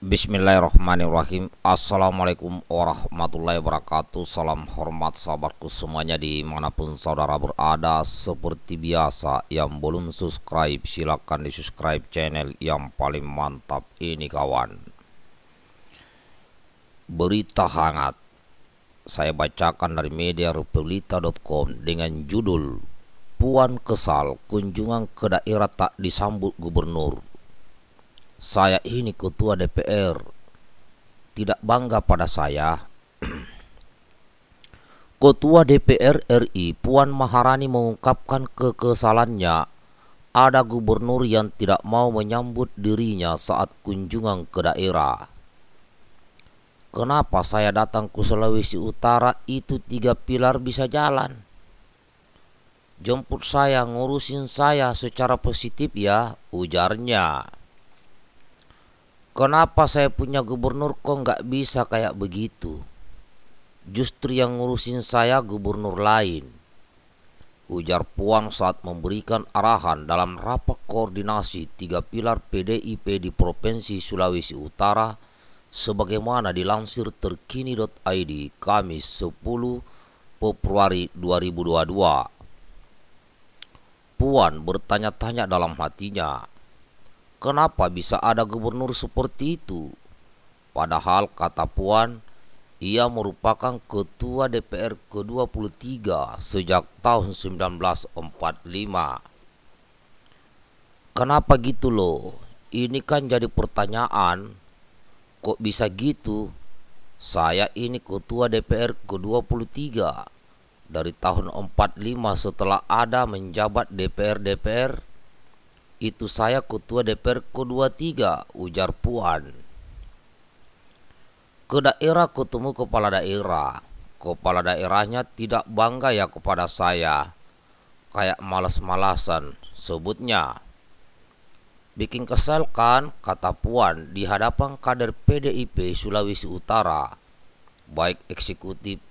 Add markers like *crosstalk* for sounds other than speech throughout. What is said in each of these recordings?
Bismillahirrahmanirrahim Assalamualaikum warahmatullahi wabarakatuh Salam hormat sahabatku semuanya dimanapun saudara berada Seperti biasa yang belum subscribe silahkan di subscribe channel yang paling mantap ini kawan Berita hangat Saya bacakan dari media rupelita.com dengan judul Puan kesal kunjungan ke daerah tak disambut gubernur saya ini ketua DPR. Tidak bangga pada saya. *clears throat* ketua DPR RI Puan Maharani mengungkapkan kekesalannya ada gubernur yang tidak mau menyambut dirinya saat kunjungan ke daerah. Kenapa saya datang ke Sulawesi Utara itu tiga pilar bisa jalan? Jemput saya, ngurusin saya secara positif ya, ujarnya. Kenapa saya punya gubernur kok nggak bisa kayak begitu? Justru yang ngurusin saya gubernur lain. Ujar Puan saat memberikan arahan dalam rapat koordinasi tiga pilar PDIP di Provinsi Sulawesi Utara sebagaimana dilansir terkini.id Kamis 10 Februari 2022. Puan bertanya-tanya dalam hatinya, Kenapa bisa ada gubernur seperti itu? Padahal kata Puan, ia merupakan ketua DPR ke-23 sejak tahun 1945. Kenapa gitu loh? Ini kan jadi pertanyaan. Kok bisa gitu? Saya ini ketua DPR ke-23 dari tahun 45 setelah ada menjabat DPR-DPR itu saya ketua DPR ke-23, ujar Puan. Ke daerah ketemu kepala daerah. Kepala daerahnya tidak bangga ya kepada saya. Kayak malas-malasan, sebutnya. Bikin kesal kan, kata Puan di hadapan kader PDIP Sulawesi Utara. Baik eksekutif,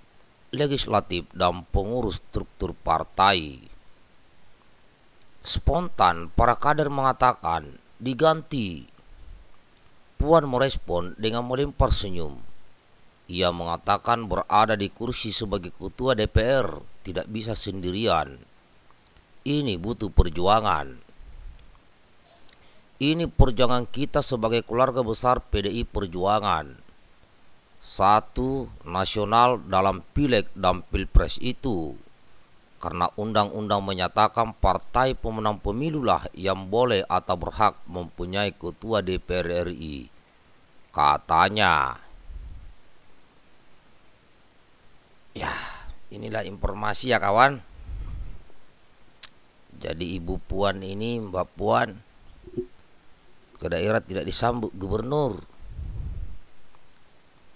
legislatif, dan pengurus struktur partai. Spontan, para kader mengatakan diganti. Puan merespon dengan melempar senyum. Ia mengatakan berada di kursi sebagai ketua DPR tidak bisa sendirian. Ini butuh perjuangan. Ini perjuangan kita sebagai keluarga besar PDI Perjuangan. Satu nasional dalam pileg dan pilpres itu karena undang-undang menyatakan partai pemenang pemilulah yang boleh atau berhak mempunyai ketua DPR RI. Katanya. Ya, inilah informasi ya kawan. Jadi Ibu Puan ini, Mbak Puan, ke daerah tidak disambut gubernur.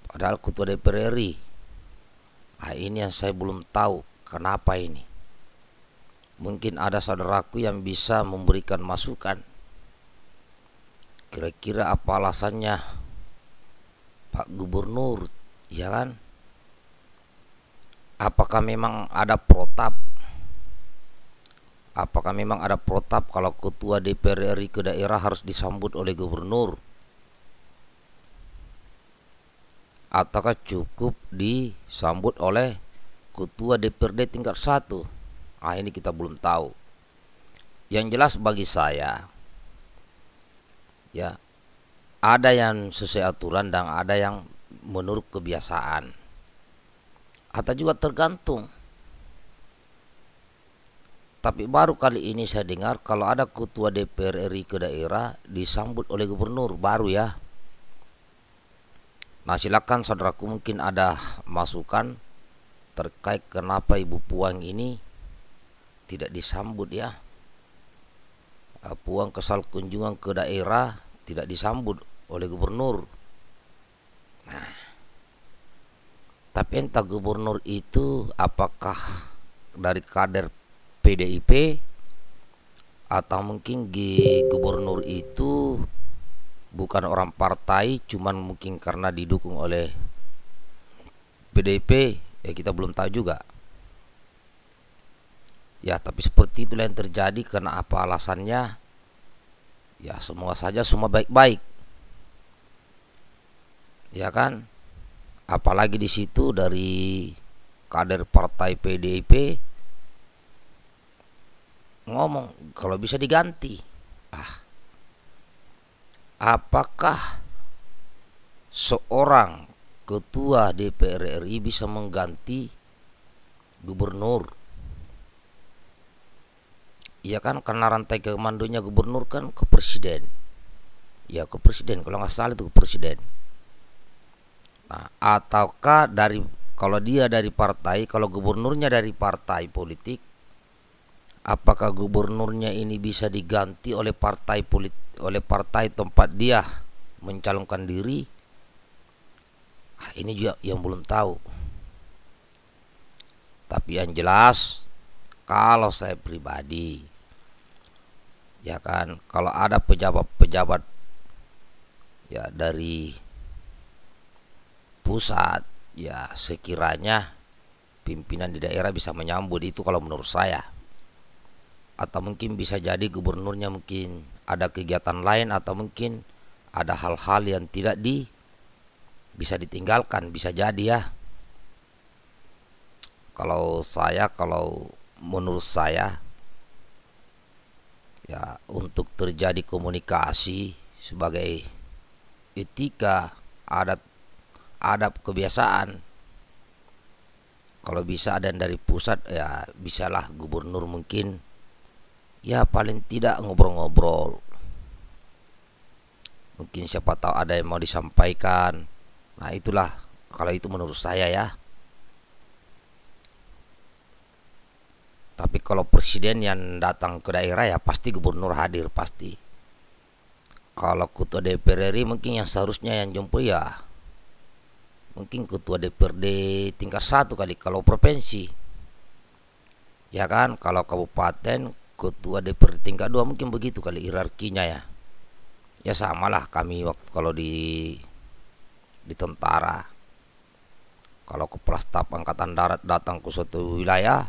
Padahal ketua DPR RI. Nah, ini yang saya belum tahu kenapa ini. Mungkin ada saudaraku yang bisa memberikan masukan. Kira-kira apa alasannya Pak Gubernur, ya kan? Apakah memang ada protap? Apakah memang ada protap kalau ketua DPR RI ke daerah harus disambut oleh gubernur? ataukah cukup disambut oleh ketua DPRD tingkat 1 Ah ini kita belum tahu. Yang jelas bagi saya ya ada yang sesuai aturan dan ada yang menurut kebiasaan. Atau juga tergantung. Tapi baru kali ini saya dengar kalau ada ketua DPR RI ke daerah disambut oleh gubernur baru ya. Nah silakan saudaraku mungkin ada masukan terkait kenapa Ibu Puang ini tidak disambut ya ah, Puang kesal kunjungan ke daerah tidak disambut oleh gubernur nah tapi entah gubernur itu apakah dari kader PDIP atau mungkin G gubernur itu bukan orang partai cuman mungkin karena didukung oleh PDIP ya kita belum tahu juga Ya, tapi seperti itulah yang terjadi karena apa alasannya? Ya, semua saja semua baik-baik. Ya kan? Apalagi di situ dari kader partai PDIP ngomong kalau bisa diganti. Ah. Apakah seorang ketua DPR RI bisa mengganti gubernur ya kan karena rantai kemandonya gubernur kan ke presiden ya ke presiden kalau nggak salah itu ke presiden nah ataukah dari kalau dia dari partai kalau gubernurnya dari partai politik apakah gubernurnya ini bisa diganti oleh partai politik oleh partai tempat dia mencalonkan diri nah, ini juga yang belum tahu tapi yang jelas kalau saya pribadi ya kan kalau ada pejabat-pejabat ya dari pusat ya sekiranya pimpinan di daerah bisa menyambut itu kalau menurut saya atau mungkin bisa jadi gubernurnya mungkin ada kegiatan lain atau mungkin ada hal-hal yang tidak di bisa ditinggalkan bisa jadi ya kalau saya kalau menurut saya ya untuk terjadi komunikasi sebagai etika adat adab kebiasaan kalau bisa dan dari pusat ya bisalah gubernur mungkin ya paling tidak ngobrol-ngobrol mungkin siapa tahu ada yang mau disampaikan nah itulah kalau itu menurut saya ya Tapi kalau presiden yang datang ke daerah ya pasti gubernur hadir pasti. Kalau ketua DPR RI mungkin yang seharusnya yang jemput ya mungkin ketua DPRD tingkat satu kali kalau provinsi ya kan kalau kabupaten ketua DPRD tingkat dua mungkin begitu kali hierarkinya ya ya samalah kami waktu kalau di di tentara kalau kepala staf angkatan darat datang ke suatu wilayah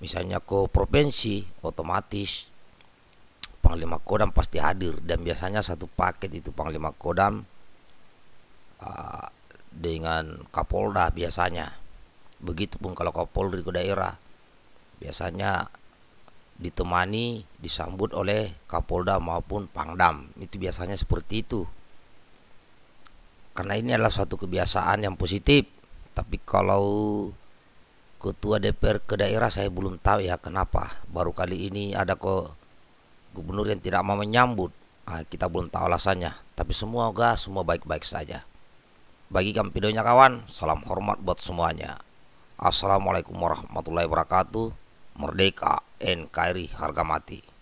misalnya ke provinsi otomatis panglima kodam pasti hadir dan biasanya satu paket itu panglima kodam uh, dengan kapolda biasanya begitu pun kalau kapolri ke daerah biasanya ditemani disambut oleh kapolda maupun pangdam itu biasanya seperti itu karena ini adalah suatu kebiasaan yang positif tapi kalau ketua DPR ke daerah saya belum tahu ya kenapa baru kali ini ada kok gubernur yang tidak mau menyambut nah, kita belum tahu alasannya tapi semua gak semua baik-baik saja bagi videonya kawan salam hormat buat semuanya Assalamualaikum warahmatullahi wabarakatuh Merdeka NKRI harga mati